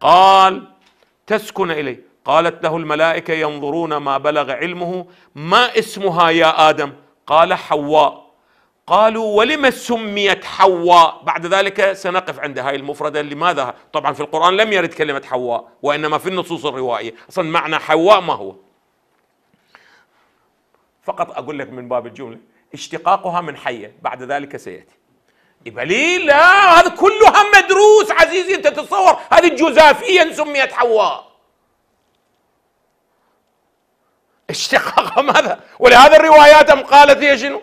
قال تسكن إليه قالت له الملائكة ينظرون ما بلغ علمه ما اسمها يا آدم قال حواء قالوا ولم سميت حواء بعد ذلك سنقف عند هاي المفردة لماذا طبعا في القرآن لم يرد كلمة حواء وإنما في النصوص الروائية أصلا معنى حواء ما هو فقط أقول لك من باب الجملة اشتقاقها من حية بعد ذلك سيأتي يبقى ليه لا هذا كلها مدروس عزيزي انت تتصور هذه الجوزافيه سميت حواء اشتقاقها ماذا ولهذا الروايات ام قالت هي شنو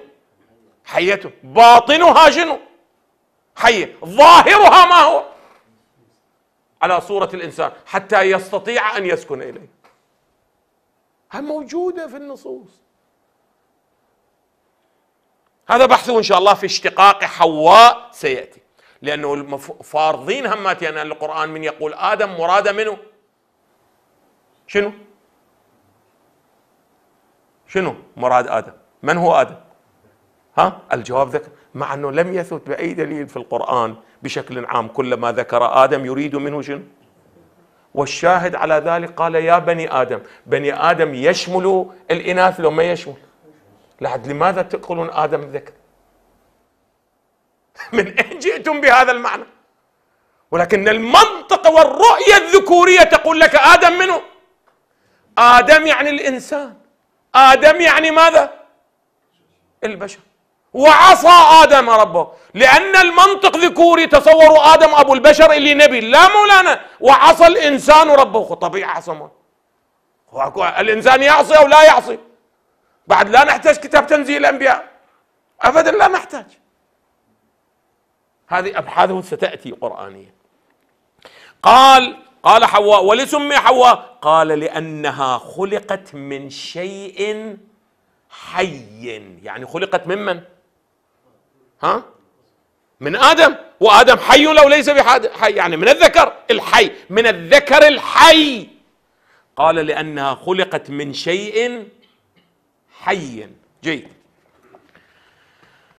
حيته باطنها شنو حيه ظاهرها ما هو على صوره الانسان حتى يستطيع ان يسكن اليه هم موجوده في النصوص هذا بحثه إن شاء الله في اشتقاق حواء سيأتي لأنه فارضين هماتي أن القرآن من يقول آدم مراد منه شنو شنو مراد آدم من هو آدم ها الجواب ذكر مع أنه لم يثبت بأي دليل في القرآن بشكل عام كلما ذكر آدم يريد منه شنو والشاهد على ذلك قال يا بني آدم بني آدم يشمل الإناث لو ما يشمل لحد لماذا تقولون آدم ذكر من أين جئتم بهذا المعنى ولكن المنطق والرؤية الذكورية تقول لك آدم منه آدم يعني الإنسان آدم يعني ماذا البشر وعصى آدم ربه لأن المنطق ذكوري تصوروا آدم أبو البشر اللي نبي لا مولانا وعصى الإنسان ربه طبيعي عصمه الإنسان يعصي أو لا يعصي بعد لا نحتاج كتاب تنزيل الأنبياء أبدا لا نحتاج هذه أبحاثه ستأتي قرآنية قال قال حواء ولسمي حواء قال لأنها خلقت من شيء حي يعني خلقت ممن ها من آدم وآدم حي لو ليس بحي يعني من الذكر الحي من الذكر الحي قال لأنها خلقت من شيء حي جيد